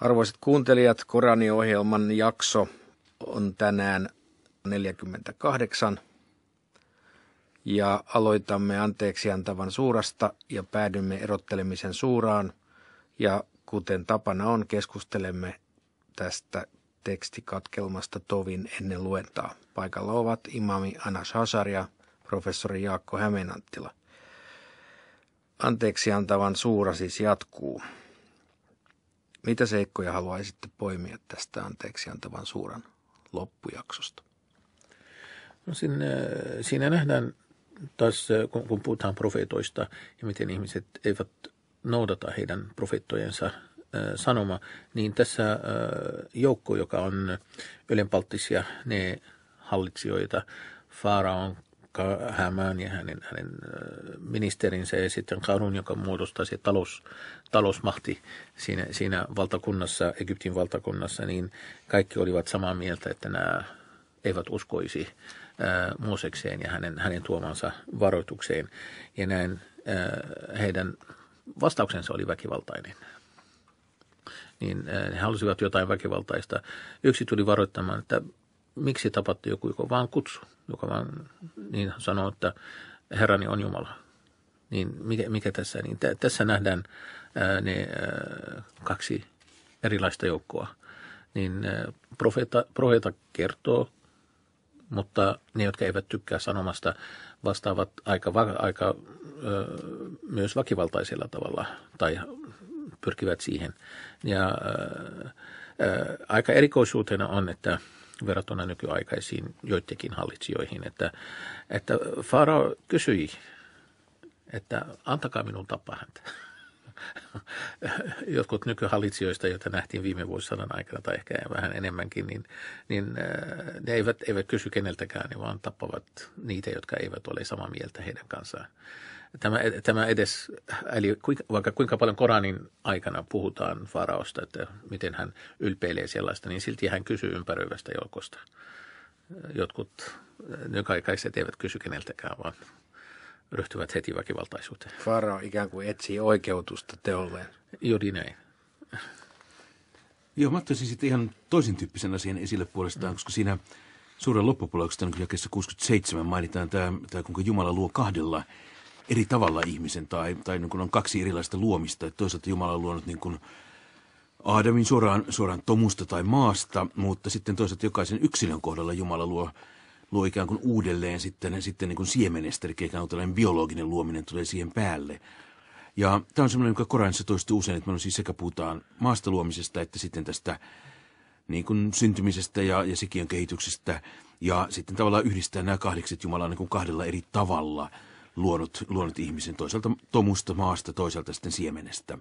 Arvoisat kuuntelijat, Korani-ohjelman jakso on tänään 48 ja aloitamme anteeksi antavan suurasta ja päädymme erottelemisen suuraan ja kuten tapana on, keskustelemme tästä tekstikatkelmasta tovin ennen luentaa. Paikalla ovat imami Anas Hasar ja professori Jaakko Hämeenanttila. Anteeksi antavan suura siis jatkuu. Mitä seikkoja haluaisitte poimia tästä anteeksi antavan suuran loppujaksosta? No siinä, siinä nähdään taas, kun, kun puhutaan profeetoista ja miten ihmiset eivät noudata heidän profeettojensa äh, sanoma, niin tässä äh, joukko, joka on ylenpalttisia, ne hallitsijoita, Faraon Hämään ja hänen, hänen äh, ministerinsä ja sitten Karun, joka muodostaa se talous, talousmahti siinä, siinä valtakunnassa, Egyptin valtakunnassa, niin kaikki olivat samaa mieltä, että nämä eivät uskoisi ää, äh, Moosekseen ja hänen, hänen tuomansa varoitukseen. Ja näin ää, äh, heidän vastauksensa oli väkivaltainen niin he halusivat jotain väkivaltaista. Yksi tuli varoittamaan, että miksi tapatte joku, joka vaan kutsu, joka vaan niin sanoo, että herrani on Jumala. Niin mikä, mikä tässä, niin t- tässä nähdään ää, ne ää, kaksi erilaista joukkoa. Niin ää, profeeta, profeeta kertoo, mutta ne, jotka eivät tykkää sanomasta, vastaavat aika, aika ää, myös väkivaltaisella tavalla tai pyrkivät siihen. Ja ää, ää, aika erikoisuutena on, että – verrattuna nykyaikaisiin joidenkin hallitsijoihin. Että, että Faro kysyi, että antakaa minun tapa häntä. Jotkut nykyhallitsijoista, joita nähtiin viime vuosisadan aikana tai ehkä vähän enemmänkin, niin, niin äh, ne eivät, eivät kysy keneltäkään, vaan tappavat niitä, jotka eivät ole samaa mieltä heidän kanssaan tämä, tämä edes, eli kuinka, vaikka kuinka paljon Koranin aikana puhutaan faraosta, että miten hän ylpeilee sellaista, niin silti hän kysyy ympäröivästä joukosta. Jotkut nykaikaiset eivät kysy keneltäkään, vaan ryhtyvät heti väkivaltaisuuteen. Farao ikään kuin etsii oikeutusta teolleen. Juuri näin. Joo, mä ottaisin sitten ihan toisen tyyppisen asian esille puolestaan, mm. koska siinä suuren loppupuolella, kun jakeessa 67 mainitaan tämä, tämä, kuinka Jumala luo kahdella – eri tavalla ihmisen tai, tai niin kuin on kaksi erilaista luomista. Että toisaalta Jumala on luonut niin kuin Aadamin suoraan, suoraan tomusta tai maasta, mutta sitten toisaalta jokaisen yksilön kohdalla Jumala luo, luo ikään kuin uudelleen sitten, sitten niin kuin siemenestä, eli ikään kuin tällainen biologinen luominen tulee siihen päälle. Ja tämä on semmoinen, joka Koranissa toistuu usein, että me siis sekä puhutaan maasta luomisesta että sitten tästä niin kuin syntymisestä ja, ja sikiön kehityksestä. Ja sitten tavallaan yhdistää nämä kahdeksit Jumalaa niin kahdella eri tavalla – luonut, luonut ihmisen toiselta tomusta maasta, toiselta sitten siemenestä.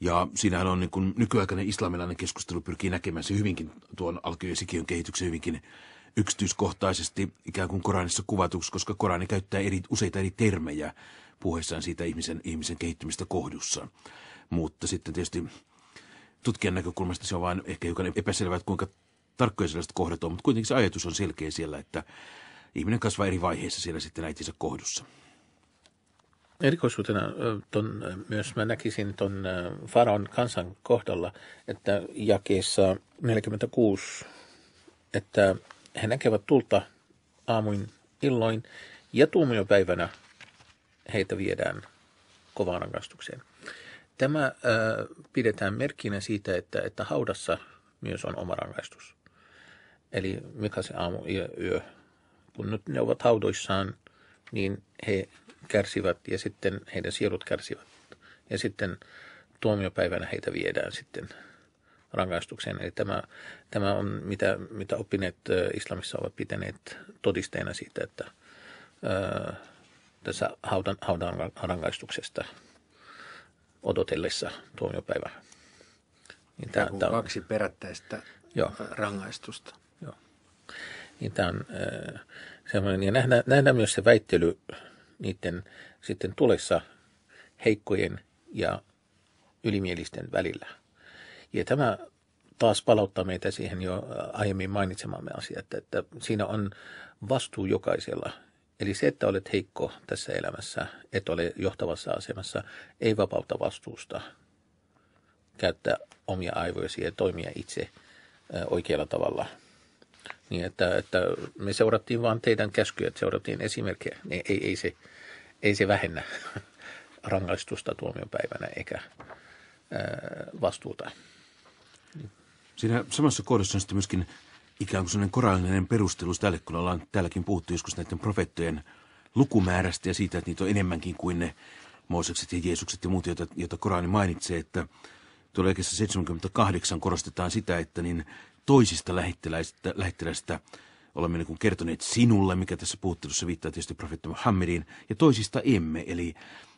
Ja siinähän on niin kuin nykyaikainen islamilainen keskustelu pyrkii näkemään se hyvinkin tuon alkioesikiön kehityksen hyvinkin yksityiskohtaisesti ikään kuin Koranissa kuvatuksi, koska Korani käyttää eri, useita eri termejä puheessaan siitä ihmisen, ihmisen kehittymistä kohdussa. Mutta sitten tietysti tutkijan näkökulmasta se on vain ehkä hiukan epäselvää, että kuinka tarkkoja sellaiset kohdat on, mutta kuitenkin se ajatus on selkeä siellä, että ihminen kasvaa eri vaiheissa siellä sitten äitinsä kohdussa erikoisuutena ton, myös mä näkisin tuon Faraon kansan kohdalla, että jakeessa 46, että he näkevät tulta aamuin illoin ja tuomiopäivänä heitä viedään kovaan rangaistukseen. Tämä äh, pidetään merkkinä siitä, että, että haudassa myös on oma rangaistus. Eli mikä se aamu ja yö. Kun nyt ne ovat haudoissaan, niin he kärsivät ja sitten heidän sielut kärsivät. Ja sitten tuomiopäivänä heitä viedään sitten rangaistukseen. Eli tämä, tämä on, mitä, mitä oppineet islamissa ovat pitäneet todisteena siitä, että ää, tässä haudan, haudan rangaistuksesta odotellessa tuomiopäivä. Niin tämä, tämä on, kaksi perättäistä joo. rangaistusta. Joo. Niin tämä on äh, ja nähdään, nähdään myös se väittely niiden sitten tulessa heikkojen ja ylimielisten välillä. Ja tämä taas palauttaa meitä siihen jo äh, aiemmin mainitsemamme asiat, että, että siinä on vastuu jokaisella. Eli se, että olet heikko tässä elämässä, et ole johtavassa asemassa, ei vapauta vastuusta käyttää omia aivojasi ja toimia itse äh, oikealla tavalla. Niin että, että me seurattiin vain teidän käskyjä, seurattiin esimerkkejä. Ei, niin, ei, ei se ei se vähennä rangaistusta tuomiopäivänä eikä vastuuta. Siinä samassa kohdassa on sitten myöskin ikään kuin sellainen korallinen perustelu tälle, kun ollaan täälläkin puhuttu joskus näiden profeettojen lukumäärästä ja siitä, että niitä on enemmänkin kuin ne Moosekset ja Jeesukset ja muut, joita, joita Korani mainitsee, että tuolla 78 korostetaan sitä, että niin toisista lähettiläistä, lähettiläistä olemme niin kuin kertoneet sinulle, mikä tässä puhuttelussa viittaa tietysti profeetta Muhammediin, ja toisista emme. Eli,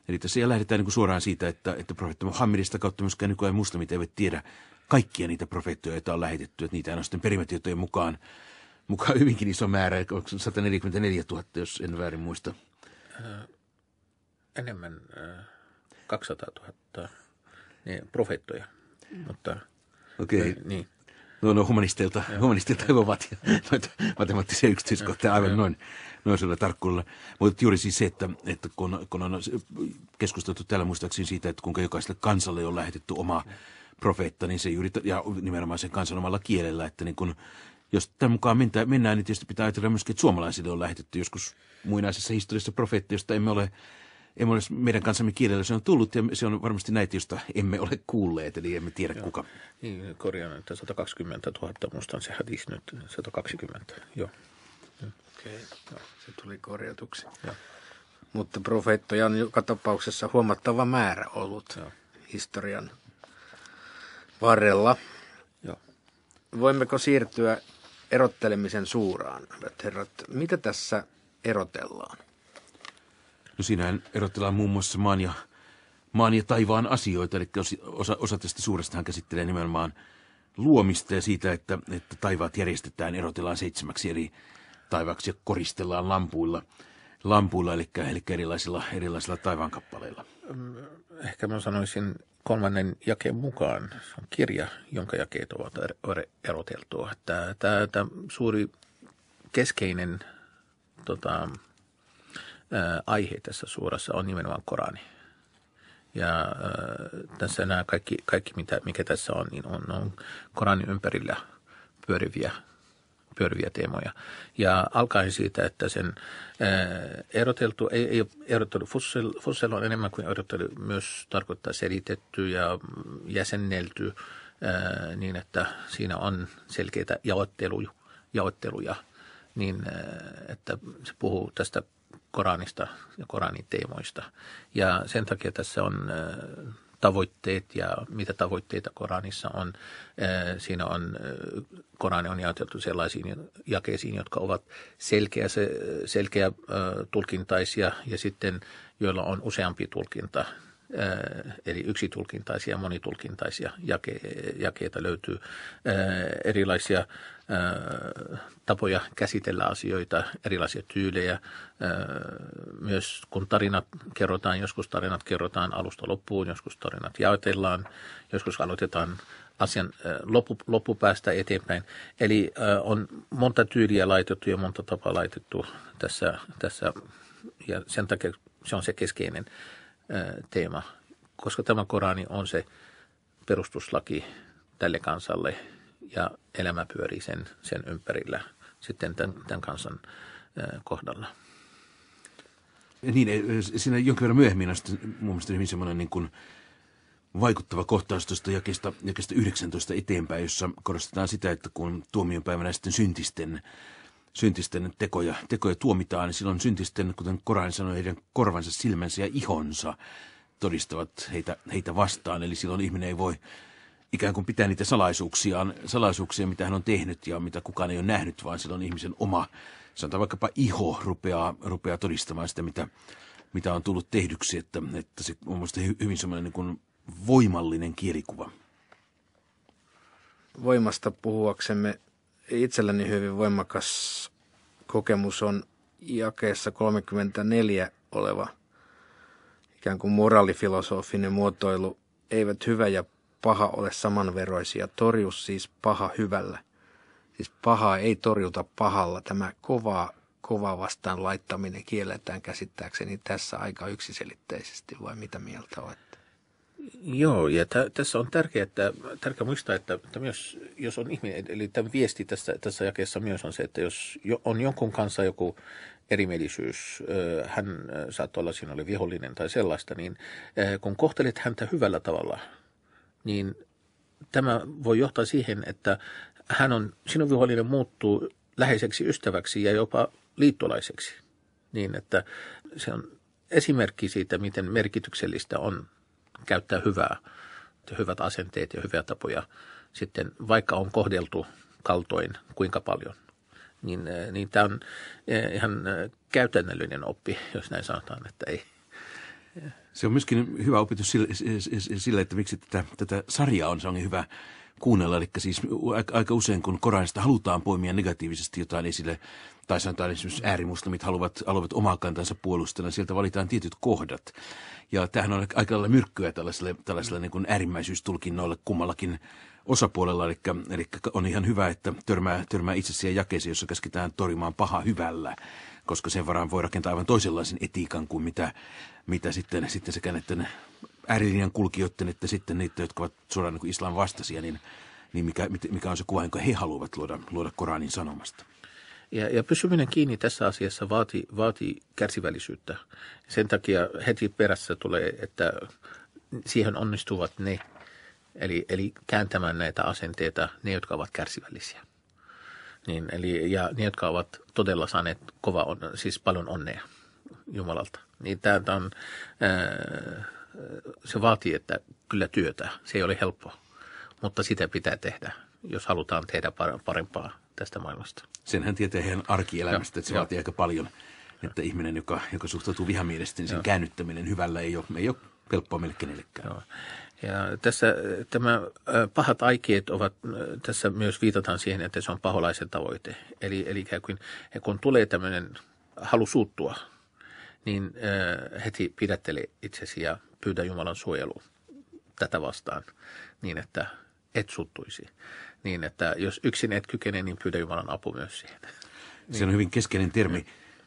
eli tässä lähdetään niin kuin suoraan siitä, että, että profeetta Muhammedista kautta myöskään nykyään muslimit eivät tiedä kaikkia niitä profeettoja, joita on lähetetty, että niitä on sitten perimätietojen mukaan, mukaan hyvinkin iso määrä, 144 000, jos en väärin muista. Äh, enemmän äh, 200 000 niin, profeettoja, mm. mutta... Okei. Okay. Äh, niin. No, no humanistilta, humanistilta toivovat noita matemaattisia yksityiskohtia aivan noin, noin sillä tarkkuudella. Mutta juuri siis se, että, että kun, kun on keskusteltu täällä muistaakseni siitä, että kuinka jokaiselle kansalle on lähetetty oma profeetta, niin se juuri, ja nimenomaan sen kansan omalla kielellä, että niin kun, jos tämän mukaan mennään, mennään, niin tietysti pitää ajatella myöskin, että suomalaisille on lähetetty joskus muinaisessa historiassa profeetta, josta emme ole emme ole meidän kanssamme kielellä se on tullut ja se on varmasti näitä, josta emme ole kuulleet, eli emme tiedä Joo. kuka. Niin, korjaan, että 120 000, musta on se hadis nyt 120, Joo. Okei, okay. Joo. se tuli korjatuksi. Joo. Mutta profeettoja on joka tapauksessa huomattava määrä ollut Joo. historian varrella. Joo. Voimmeko siirtyä erottelemisen suuraan, hyvät herrat? Mitä tässä erotellaan? No siinähän erottellaan muun muassa maan ja, maan ja taivaan asioita, eli osa, osa tästä suurestahan käsittelee nimenomaan luomista ja siitä, että, että taivaat järjestetään, erotellaan seitsemäksi eri taivaaksi ja koristellaan lampuilla, lampuilla eli, eli erilaisilla, erilaisilla taivaankappaleilla. Mm, ehkä mä sanoisin kolmannen jakeen mukaan, se on kirja, jonka jakeet ovat er, er, eroteltua. Tämä, tämä, tämä suuri keskeinen tota, aihe tässä suurassa on nimenomaan Korani. Ja tässä nämä kaikki, kaikki mitä, mikä tässä on, niin on, on Koranin ympärillä pyöriviä, pyöriviä teemoja. Ja alkaen siitä, että sen ää, eroteltu, ei, ei eroteltu, fussel, fussel on enemmän kuin eroteltu myös tarkoittaa selitetty ja jäsennelty ää, niin, että siinä on selkeitä jaotteluja, jaotteluja niin ää, että se puhuu tästä Koranista ja Koranin teemoista. Ja sen takia tässä on tavoitteet ja mitä tavoitteita Koranissa on. Siinä on, Korani on jaoteltu sellaisiin jakeisiin, jotka ovat selkeä, selkeä tulkintaisia ja sitten joilla on useampi tulkinta eli yksitulkintaisia ja monitulkintaisia jake, jakeita löytyy. Erilaisia tapoja käsitellä asioita, erilaisia tyylejä. Myös kun tarinat kerrotaan, joskus tarinat kerrotaan alusta loppuun, joskus tarinat jaotellaan, joskus aloitetaan asian loppupäästä eteenpäin. Eli on monta tyyliä laitettu ja monta tapaa laitettu tässä, tässä ja sen takia se on se keskeinen teema, koska tämä Korani on se perustuslaki tälle kansalle – ja elämä pyörii sen, sen ympärillä sitten tämän, tämän kansan kohdalla. Niin, e, e, siinä jonkin verran myöhemmin on sitten mun mielestä hyvin semmoinen niin kuin vaikuttava kohtaus tuosta jakesta, jakesta 19 eteenpäin, jossa korostetaan sitä, että kun tuomionpäivänä sitten syntisten, syntisten tekoja, tekoja tuomitaan, niin silloin syntisten, kuten Koran sanoi, heidän korvansa, silmänsä ja ihonsa todistavat heitä, heitä vastaan. Eli silloin ihminen ei voi ikään kuin pitää niitä salaisuuksiaan, salaisuuksia, mitä hän on tehnyt ja mitä kukaan ei ole nähnyt, vaan silloin ihmisen oma, sanotaan vaikkapa iho, rupeaa, rupeaa todistamaan sitä, mitä, mitä on tullut tehdyksi. Että, että se on mielestäni hyvin semmoinen niin voimallinen kielikuva. Voimasta puhuaksemme itselläni hyvin voimakas kokemus on jakeessa 34 oleva ikään kuin moraalifilosofinen muotoilu, eivät hyvä ja paha ole samanveroisia, torju siis paha hyvällä. Siis paha ei torjuta pahalla. Tämä kova kova vastaan laittaminen kielletään käsittääkseni tässä aika yksiselitteisesti, vai mitä mieltä olette? Joo, ja t- tässä on tärkeää, että, tärkeää muistaa, että, että myös jos on ihminen, eli tämä viesti tässä, tässä jakeessa myös on se, että jos on jonkun kanssa joku erimielisyys, hän saattaa olla sinulle vihollinen tai sellaista, niin kun kohtelet häntä hyvällä tavalla – niin tämä voi johtaa siihen, että hän on, sinun vihollinen muuttuu läheiseksi ystäväksi ja jopa liittolaiseksi. Niin, että se on esimerkki siitä, miten merkityksellistä on käyttää hyvää, hyvät asenteet ja hyviä tapoja sitten, vaikka on kohdeltu kaltoin kuinka paljon. Niin, eh, niin tämä on eh, ihan eh, käytännöllinen oppi, jos näin sanotaan, että ei, se on myöskin hyvä opetus sille, että miksi tätä, tätä sarjaa on on hyvä kuunnella. Eli siis aika usein, kun Koranista halutaan poimia negatiivisesti jotain esille, tai sanotaan esimerkiksi äärimuslimit haluavat, haluavat omaa kantansa puolustella, sieltä valitaan tietyt kohdat. Ja tämähän on aika lailla myrkkyä tällaiselle, tällaiselle niin kuin äärimmäisyystulkinnoille kummallakin osapuolella. Eli, eli on ihan hyvä, että törmää, törmää itse siihen jakeeseen, jossa käsketään torjumaan paha hyvällä koska sen varaan voi rakentaa aivan toisenlaisen etiikan kuin mitä mitä sitten, sitten sekä näiden äärilinjan kulkijoiden että sitten niitä, jotka ovat suoraan niin islam vastaisia, niin, niin mikä, mikä on se kuva, jonka he haluavat luoda, luoda Koranin sanomasta. Ja, ja pysyminen kiinni tässä asiassa vaatii, vaatii kärsivällisyyttä. Sen takia heti perässä tulee, että siihen onnistuvat ne, eli, eli kääntämään näitä asenteita ne, jotka ovat kärsivällisiä. Niin, eli, ja ne, jotka ovat todella saaneet kova on, siis paljon onnea. Jumalalta. Niin tämä on, äh, se vaatii, että kyllä työtä. Se ei ole helppo, mutta sitä pitää tehdä, jos halutaan tehdä parempaa tästä maailmasta. Senhän tietää heidän arkielämästä, että se vaatii aika paljon, että ihminen, joka, joka suhtautuu vihamielisesti, niin sen jo. käännyttäminen hyvällä ei ole, ei ole helppoa meille kenellekään. Joo. Ja tässä tämä pahat aikeet ovat, tässä myös viitataan siihen, että se on paholaisen tavoite. Eli, eli kuin kun tulee tämmöinen halu suuttua niin äh, heti pidätteli itsesi ja pyytä Jumalan suojelua tätä vastaan niin, että et suttuisi. Niin, että jos yksin et kykene, niin pyydä Jumalan apu myös siihen. Se on hyvin keskeinen termi,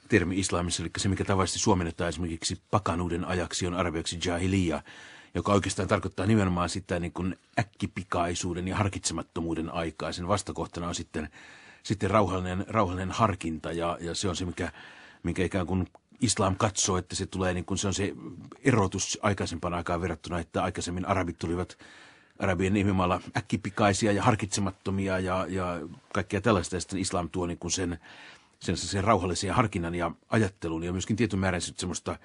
termi islamissa, eli se mikä tavallisesti suomennetaan esimerkiksi pakanuuden ajaksi on arabiaksi jahiliya, joka oikeastaan tarkoittaa nimenomaan sitä niin kuin äkkipikaisuuden ja harkitsemattomuuden aikaa. Sen vastakohtana on sitten, sitten rauhallinen, rauhallinen harkinta ja, ja se on se, mikä, mikä ikään kuin islam katsoo, että se tulee niin kuin se on se erotus aikaisempaan aikaan verrattuna, että aikaisemmin arabit tulivat Arabien nimimalla äkkipikaisia ja harkitsemattomia ja, ja kaikkea tällaista. Ja sitten islam tuo niin kuin sen, sen, sen rauhallisen harkinnan ja ajattelun ja myöskin tietyn määrän semmoista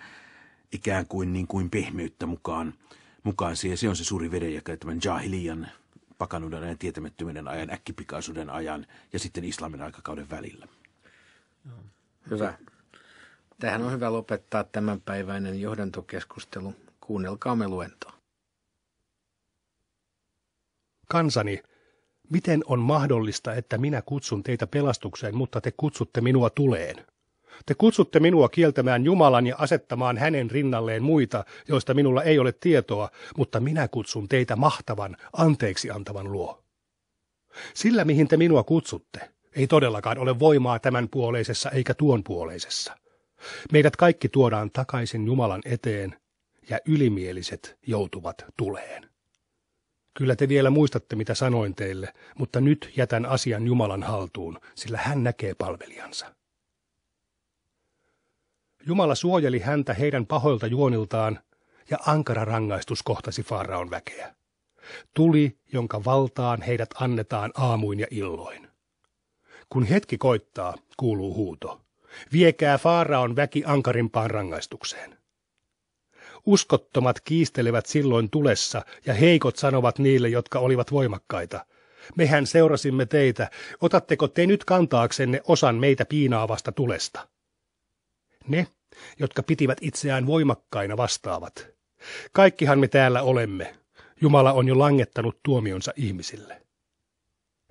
ikään kuin, niin kuin pehmeyttä mukaan, mukaan siihen. Se on se suuri vedenjakaja tämän jahilian pakanuuden ja tietämättömyyden ajan, äkkipikaisuuden ajan ja sitten islamin aikakauden välillä. Hyvä. Tähän on hyvä lopettaa tämänpäiväinen johdantokeskustelu. Kuunnelkaamme luentoa. Kansani, miten on mahdollista, että minä kutsun teitä pelastukseen, mutta te kutsutte minua tuleen? Te kutsutte minua kieltämään Jumalan ja asettamaan hänen rinnalleen muita, joista minulla ei ole tietoa, mutta minä kutsun teitä mahtavan, anteeksi antavan luo. Sillä, mihin te minua kutsutte, ei todellakaan ole voimaa tämän puoleisessa eikä tuon puoleisessa. Meidät kaikki tuodaan takaisin Jumalan eteen, ja ylimieliset joutuvat tuleen. Kyllä te vielä muistatte, mitä sanoin teille, mutta nyt jätän asian Jumalan haltuun, sillä hän näkee palvelijansa. Jumala suojeli häntä heidän pahoilta juoniltaan, ja ankara rangaistus kohtasi Faaraon väkeä. Tuli, jonka valtaan heidät annetaan aamuin ja illoin. Kun hetki koittaa, kuuluu huuto. Viekää Faaraon väki ankarimpaan rangaistukseen. Uskottomat kiistelevät silloin tulessa, ja heikot sanovat niille, jotka olivat voimakkaita. Mehän seurasimme teitä, otatteko te nyt kantaaksenne osan meitä piinaavasta tulesta? Ne, jotka pitivät itseään voimakkaina, vastaavat. Kaikkihan me täällä olemme. Jumala on jo langettanut tuomionsa ihmisille.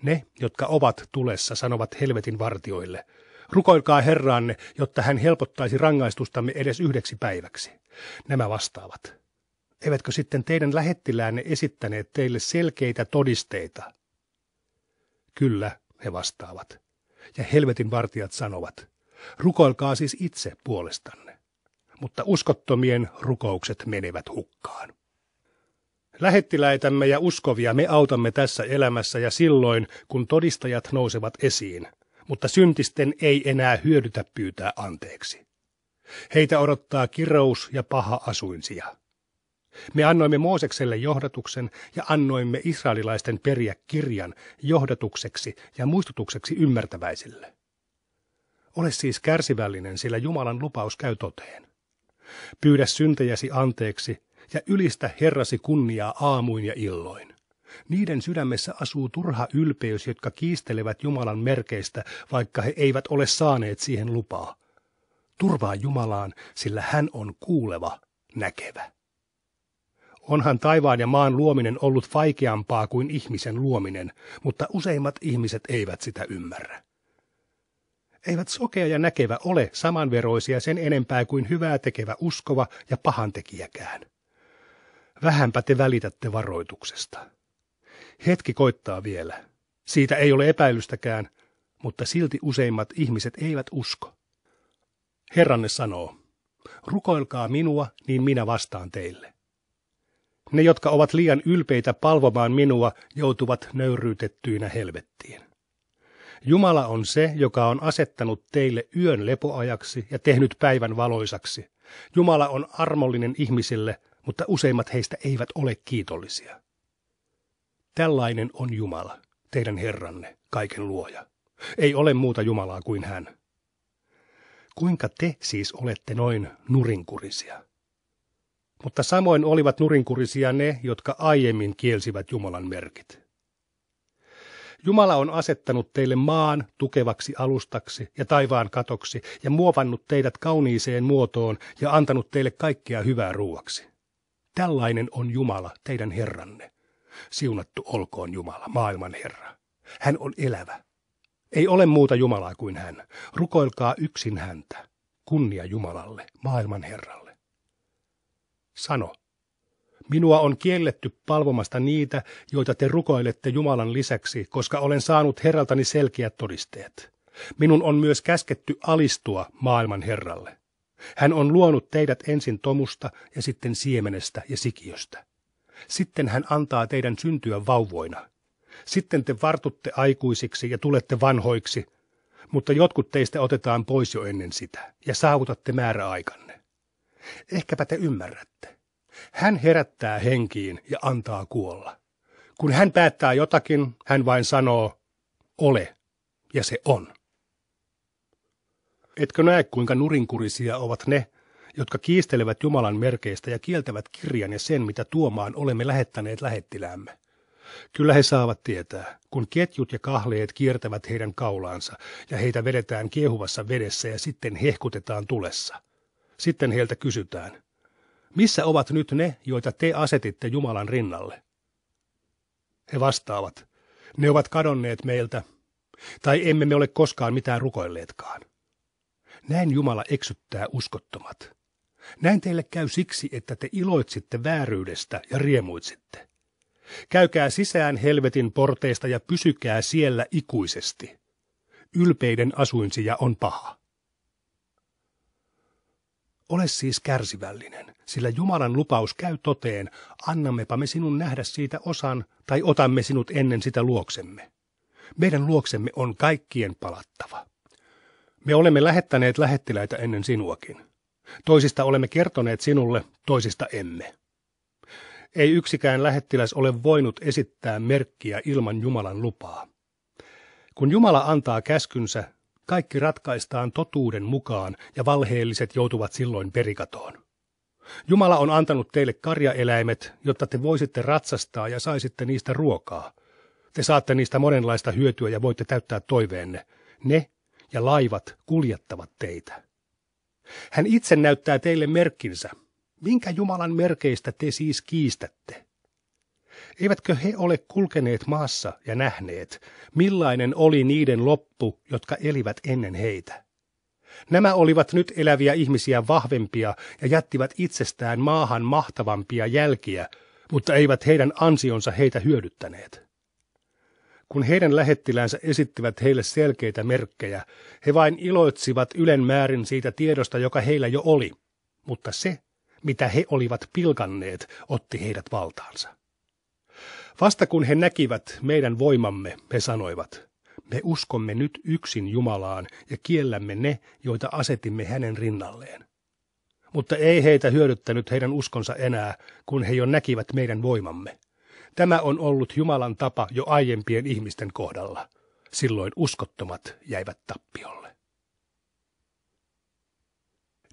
Ne, jotka ovat tulessa, sanovat helvetin vartioille – Rukoilkaa Herraanne, jotta hän helpottaisi rangaistustamme edes yhdeksi päiväksi. Nämä vastaavat. Eivätkö sitten teidän lähettiläänne esittäneet teille selkeitä todisteita? Kyllä, he vastaavat. Ja helvetin vartijat sanovat, rukoilkaa siis itse puolestanne. Mutta uskottomien rukoukset menevät hukkaan. Lähettiläitämme ja uskovia me autamme tässä elämässä ja silloin, kun todistajat nousevat esiin – mutta syntisten ei enää hyödytä pyytää anteeksi. Heitä odottaa kirous ja paha asuinsija. Me annoimme Moosekselle johdatuksen ja annoimme israelilaisten periä kirjan johdatukseksi ja muistutukseksi ymmärtäväisille. Ole siis kärsivällinen, sillä Jumalan lupaus käy toteen. Pyydä syntejäsi anteeksi ja ylistä Herrasi kunniaa aamuin ja illoin. Niiden sydämessä asuu turha ylpeys, jotka kiistelevät Jumalan merkeistä, vaikka he eivät ole saaneet siihen lupaa. Turvaa Jumalaan, sillä hän on kuuleva, näkevä. Onhan taivaan ja maan luominen ollut vaikeampaa kuin ihmisen luominen, mutta useimmat ihmiset eivät sitä ymmärrä. Eivät sokea ja näkevä ole samanveroisia sen enempää kuin hyvää tekevä uskova ja pahantekijäkään. Vähänpä te välitätte varoituksesta. Hetki koittaa vielä. Siitä ei ole epäilystäkään, mutta silti useimmat ihmiset eivät usko. Herranne sanoo, rukoilkaa minua, niin minä vastaan teille. Ne, jotka ovat liian ylpeitä palvomaan minua, joutuvat nöyryytettyinä helvettiin. Jumala on se, joka on asettanut teille yön lepoajaksi ja tehnyt päivän valoisaksi. Jumala on armollinen ihmisille, mutta useimmat heistä eivät ole kiitollisia. Tällainen on Jumala, teidän Herranne, kaiken luoja. Ei ole muuta Jumalaa kuin hän. Kuinka te siis olette noin nurinkurisia? Mutta samoin olivat nurinkurisia ne, jotka aiemmin kielsivät Jumalan merkit. Jumala on asettanut teille maan tukevaksi alustaksi ja taivaan katoksi ja muovannut teidät kauniiseen muotoon ja antanut teille kaikkea hyvää ruuaksi. Tällainen on Jumala, teidän Herranne, Siunattu olkoon Jumala, maailman Herra. Hän on elävä. Ei ole muuta Jumalaa kuin hän. Rukoilkaa yksin häntä. Kunnia Jumalalle, maailman Herralle. Sano, minua on kielletty palvomasta niitä, joita te rukoilette Jumalan lisäksi, koska olen saanut Herraltani selkeät todisteet. Minun on myös käsketty alistua maailman Herralle. Hän on luonut teidät ensin tomusta ja sitten siemenestä ja sikiöstä. Sitten hän antaa teidän syntyä vauvoina. Sitten te vartutte aikuisiksi ja tulette vanhoiksi, mutta jotkut teistä otetaan pois jo ennen sitä ja saavutatte määräaikanne. Ehkäpä te ymmärrätte. Hän herättää henkiin ja antaa kuolla. Kun hän päättää jotakin, hän vain sanoo, ole, ja se on. Etkö näe, kuinka nurinkurisia ovat ne, jotka kiistelevät Jumalan merkeistä ja kieltävät kirjan ja sen, mitä tuomaan olemme lähettäneet lähettiläämme. Kyllä he saavat tietää, kun ketjut ja kahleet kiertävät heidän kaulaansa ja heitä vedetään kiehuvassa vedessä ja sitten hehkutetaan tulessa. Sitten heiltä kysytään, missä ovat nyt ne, joita te asetitte Jumalan rinnalle? He vastaavat, ne ovat kadonneet meiltä, tai emme me ole koskaan mitään rukoilleetkaan. Näin Jumala eksyttää uskottomat. Näin teille käy siksi, että te iloitsitte vääryydestä ja riemuitsitte. Käykää sisään helvetin porteista ja pysykää siellä ikuisesti. Ylpeiden asuinsija on paha. Ole siis kärsivällinen, sillä Jumalan lupaus käy toteen, annammepa me sinun nähdä siitä osan, tai otamme sinut ennen sitä luoksemme. Meidän luoksemme on kaikkien palattava. Me olemme lähettäneet lähettiläitä ennen sinuakin. Toisista olemme kertoneet sinulle, toisista emme. Ei yksikään lähettiläs ole voinut esittää merkkiä ilman Jumalan lupaa. Kun Jumala antaa käskynsä, kaikki ratkaistaan totuuden mukaan ja valheelliset joutuvat silloin perikatoon. Jumala on antanut teille karjaeläimet, jotta te voisitte ratsastaa ja saisitte niistä ruokaa. Te saatte niistä monenlaista hyötyä ja voitte täyttää toiveenne. Ne ja laivat kuljettavat teitä. Hän itse näyttää teille merkkinsä. Minkä Jumalan merkeistä te siis kiistätte? Eivätkö he ole kulkeneet maassa ja nähneet, millainen oli niiden loppu, jotka elivät ennen heitä? Nämä olivat nyt eläviä ihmisiä vahvempia ja jättivät itsestään maahan mahtavampia jälkiä, mutta eivät heidän ansionsa heitä hyödyttäneet. Kun heidän lähettiläänsä esittivät heille selkeitä merkkejä, he vain iloitsivat ylen määrin siitä tiedosta, joka heillä jo oli. Mutta se, mitä he olivat pilkanneet, otti heidät valtaansa. Vasta kun he näkivät meidän voimamme, he sanoivat, me uskomme nyt yksin Jumalaan ja kiellämme ne, joita asetimme hänen rinnalleen. Mutta ei heitä hyödyttänyt heidän uskonsa enää, kun he jo näkivät meidän voimamme. Tämä on ollut Jumalan tapa jo aiempien ihmisten kohdalla. Silloin uskottomat jäivät tappiolle.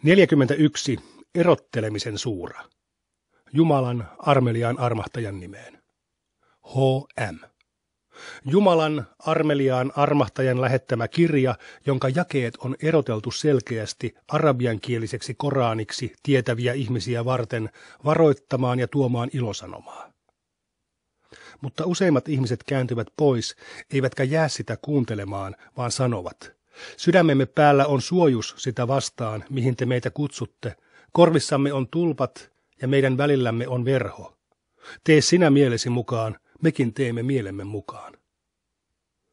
41. Erottelemisen suura. Jumalan armeliaan armahtajan nimeen. H.M. Jumalan armeliaan armahtajan lähettämä kirja, jonka jakeet on eroteltu selkeästi arabiankieliseksi koraaniksi tietäviä ihmisiä varten varoittamaan ja tuomaan ilosanomaa mutta useimmat ihmiset kääntyvät pois, eivätkä jää sitä kuuntelemaan, vaan sanovat. Sydämemme päällä on suojus sitä vastaan, mihin te meitä kutsutte. Korvissamme on tulpat ja meidän välillämme on verho. Tee sinä mielesi mukaan, mekin teemme mielemme mukaan.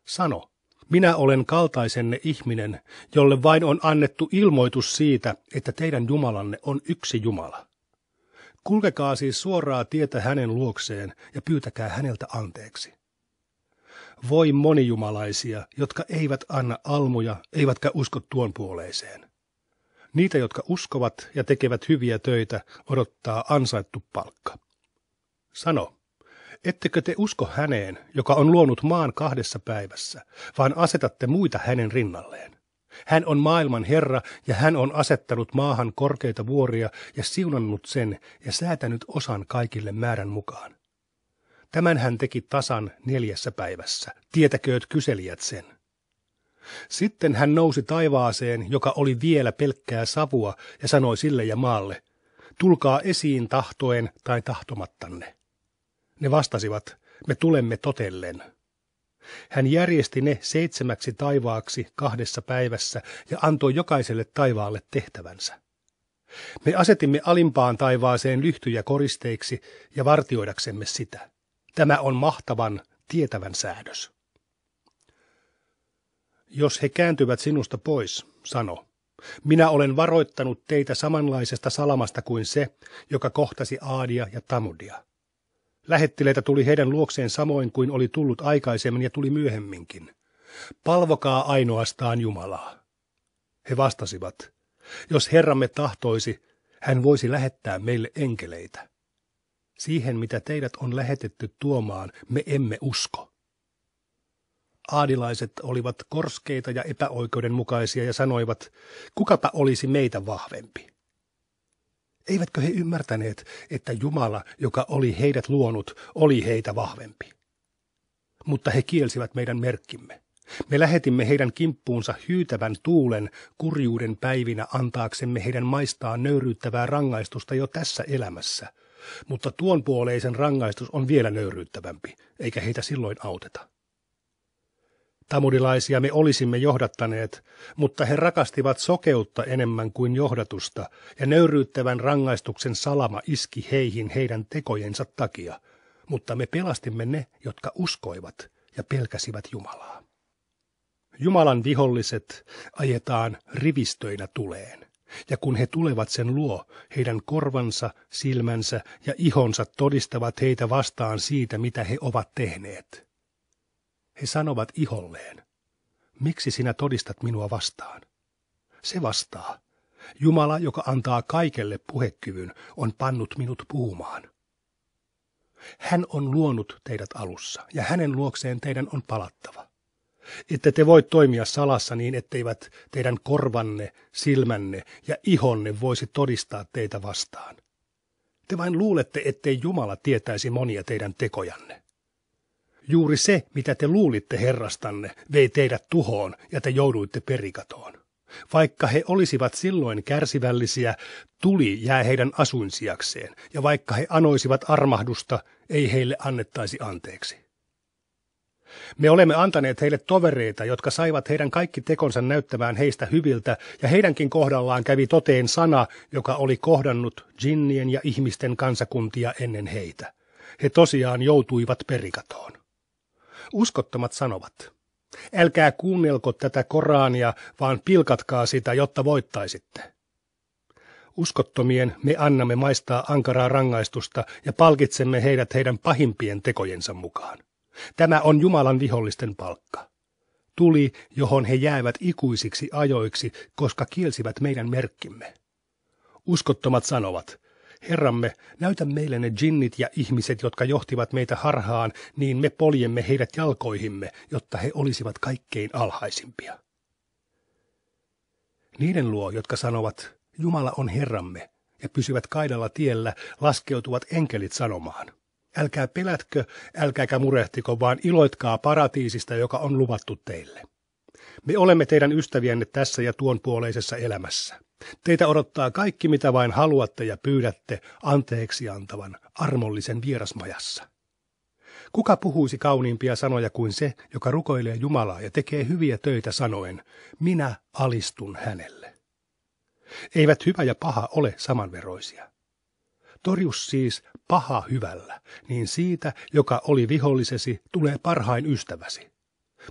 Sano, minä olen kaltaisenne ihminen, jolle vain on annettu ilmoitus siitä, että teidän Jumalanne on yksi Jumala. Kulkekaa siis suoraa tietä hänen luokseen ja pyytäkää häneltä anteeksi. Voi monijumalaisia, jotka eivät anna almuja, eivätkä usko tuon puoleiseen. Niitä, jotka uskovat ja tekevät hyviä töitä, odottaa ansaittu palkka. Sano, ettekö te usko häneen, joka on luonut maan kahdessa päivässä, vaan asetatte muita hänen rinnalleen? Hän on maailman Herra ja hän on asettanut maahan korkeita vuoria ja siunannut sen ja säätänyt osan kaikille määrän mukaan. Tämän hän teki tasan neljässä päivässä, tietäkööt kyselijät sen. Sitten hän nousi taivaaseen, joka oli vielä pelkkää savua, ja sanoi sille ja maalle, tulkaa esiin tahtoen tai tahtomattanne. Ne vastasivat, me tulemme totellen. Hän järjesti ne seitsemäksi taivaaksi kahdessa päivässä ja antoi jokaiselle taivaalle tehtävänsä. Me asetimme alimpaan taivaaseen lyhtyjä koristeiksi ja vartioidaksemme sitä. Tämä on mahtavan, tietävän säädös. Jos he kääntyvät sinusta pois, sano, minä olen varoittanut teitä samanlaisesta salamasta kuin se, joka kohtasi Aadia ja Tamudia. Lähettileitä tuli heidän luokseen samoin kuin oli tullut aikaisemmin ja tuli myöhemminkin. Palvokaa ainoastaan Jumalaa. He vastasivat, jos Herramme tahtoisi, hän voisi lähettää meille enkeleitä. Siihen, mitä teidät on lähetetty tuomaan, me emme usko. Aadilaiset olivat korskeita ja epäoikeudenmukaisia ja sanoivat, kukapa olisi meitä vahvempi. Eivätkö he ymmärtäneet, että Jumala, joka oli heidät luonut, oli heitä vahvempi? Mutta he kielsivät meidän merkkimme. Me lähetimme heidän kimppuunsa hyytävän tuulen kurjuuden päivinä antaaksemme heidän maistaa nöyryyttävää rangaistusta jo tässä elämässä. Mutta tuon puoleisen rangaistus on vielä nöyryyttävämpi, eikä heitä silloin auteta. Tamudilaisia me olisimme johdattaneet, mutta he rakastivat sokeutta enemmän kuin johdatusta, ja nöyryyttävän rangaistuksen salama iski heihin heidän tekojensa takia. Mutta me pelastimme ne, jotka uskoivat ja pelkäsivät Jumalaa. Jumalan viholliset ajetaan rivistöinä tuleen, ja kun he tulevat sen luo, heidän korvansa, silmänsä ja ihonsa todistavat heitä vastaan siitä, mitä he ovat tehneet. He sanovat iholleen, miksi sinä todistat minua vastaan? Se vastaa, Jumala, joka antaa kaikelle puhekyvyn, on pannut minut puhumaan. Hän on luonut teidät alussa, ja hänen luokseen teidän on palattava. Ette te voi toimia salassa niin, etteivät teidän korvanne, silmänne ja ihonne voisi todistaa teitä vastaan. Te vain luulette, ettei Jumala tietäisi monia teidän tekojanne. Juuri se, mitä te luulitte herrastanne, vei teidät tuhoon ja te jouduitte perikatoon. Vaikka he olisivat silloin kärsivällisiä, tuli jää heidän asuinsiakseen, ja vaikka he anoisivat armahdusta, ei heille annettaisi anteeksi. Me olemme antaneet heille tovereita, jotka saivat heidän kaikki tekonsa näyttämään heistä hyviltä, ja heidänkin kohdallaan kävi toteen sana, joka oli kohdannut jinnien ja ihmisten kansakuntia ennen heitä. He tosiaan joutuivat perikatoon uskottomat sanovat. Älkää kuunnelko tätä Korania, vaan pilkatkaa sitä, jotta voittaisitte. Uskottomien me annamme maistaa ankaraa rangaistusta ja palkitsemme heidät heidän pahimpien tekojensa mukaan. Tämä on Jumalan vihollisten palkka. Tuli, johon he jäävät ikuisiksi ajoiksi, koska kielsivät meidän merkkimme. Uskottomat sanovat, Herramme, näytä meille ne jinnit ja ihmiset, jotka johtivat meitä harhaan, niin me poljemme heidät jalkoihimme, jotta he olisivat kaikkein alhaisimpia. Niiden luo, jotka sanovat, Jumala on Herramme, ja pysyvät kaidalla tiellä, laskeutuvat enkelit sanomaan. Älkää pelätkö, älkääkä murehtiko, vaan iloitkaa paratiisista, joka on luvattu teille. Me olemme teidän ystäviänne tässä ja tuon puoleisessa elämässä. Teitä odottaa kaikki, mitä vain haluatte ja pyydätte anteeksi antavan armollisen vierasmajassa. Kuka puhuisi kauniimpia sanoja kuin se, joka rukoilee Jumalaa ja tekee hyviä töitä sanoen, minä alistun hänelle? Eivät hyvä ja paha ole samanveroisia. Torjus siis paha hyvällä, niin siitä, joka oli vihollisesi, tulee parhain ystäväsi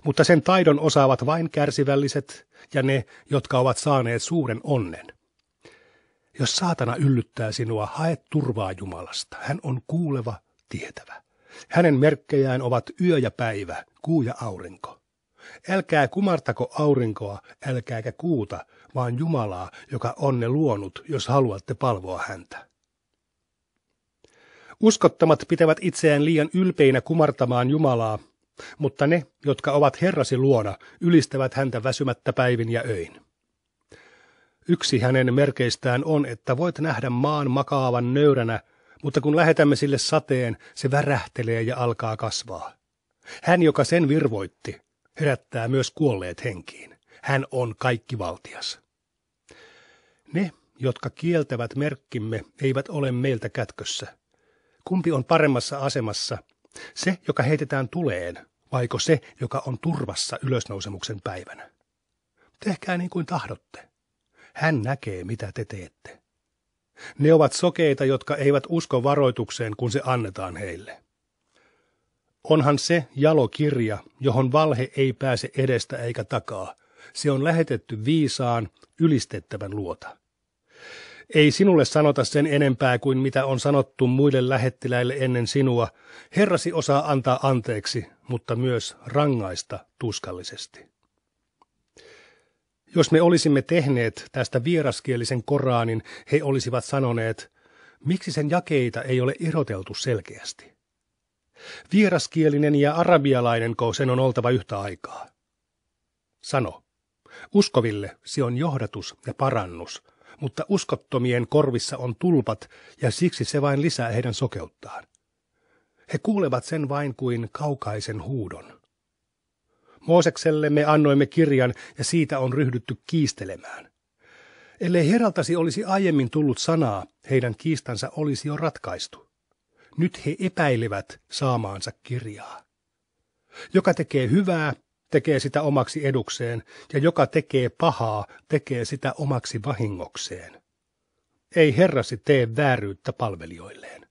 mutta sen taidon osaavat vain kärsivälliset ja ne, jotka ovat saaneet suuren onnen. Jos saatana yllyttää sinua, hae turvaa Jumalasta. Hän on kuuleva, tietävä. Hänen merkkejään ovat yö ja päivä, kuu ja aurinko. Älkää kumartako aurinkoa, älkääkä kuuta, vaan Jumalaa, joka on ne luonut, jos haluatte palvoa häntä. Uskottamat pitävät itseään liian ylpeinä kumartamaan Jumalaa, mutta ne, jotka ovat Herrasi luona, ylistävät häntä väsymättä päivin ja öin. Yksi hänen merkeistään on, että voit nähdä maan makaavan nöyränä, mutta kun lähetämme sille sateen, se värähtelee ja alkaa kasvaa. Hän, joka sen virvoitti, herättää myös kuolleet henkiin. Hän on kaikkivaltias. Ne, jotka kieltävät merkkimme, eivät ole meiltä kätkössä. Kumpi on paremmassa asemassa, se, joka heitetään tuleen, vaiko se, joka on turvassa ylösnousemuksen päivänä? Tehkää niin kuin tahdotte. Hän näkee, mitä te teette. Ne ovat sokeita, jotka eivät usko varoitukseen, kun se annetaan heille. Onhan se jalokirja, johon valhe ei pääse edestä eikä takaa. Se on lähetetty viisaan, ylistettävän luota. Ei sinulle sanota sen enempää kuin mitä on sanottu muille lähettiläille ennen sinua. Herrasi osaa antaa anteeksi, mutta myös rangaista tuskallisesti. Jos me olisimme tehneet tästä vieraskielisen Koraanin, he olisivat sanoneet, miksi sen jakeita ei ole eroteltu selkeästi. Vieraskielinen ja arabialainen sen on oltava yhtä aikaa. Sano. Uskoville se on johdatus ja parannus – mutta uskottomien korvissa on tulpat ja siksi se vain lisää heidän sokeuttaan. He kuulevat sen vain kuin kaukaisen huudon. Moosekselle me annoimme kirjan ja siitä on ryhdytty kiistelemään. Ellei heraltasi olisi aiemmin tullut sanaa, heidän kiistansa olisi jo ratkaistu. Nyt he epäilevät saamaansa kirjaa. Joka tekee hyvää, tekee sitä omaksi edukseen, ja joka tekee pahaa, tekee sitä omaksi vahingokseen. Ei herrasi tee vääryyttä palvelijoilleen.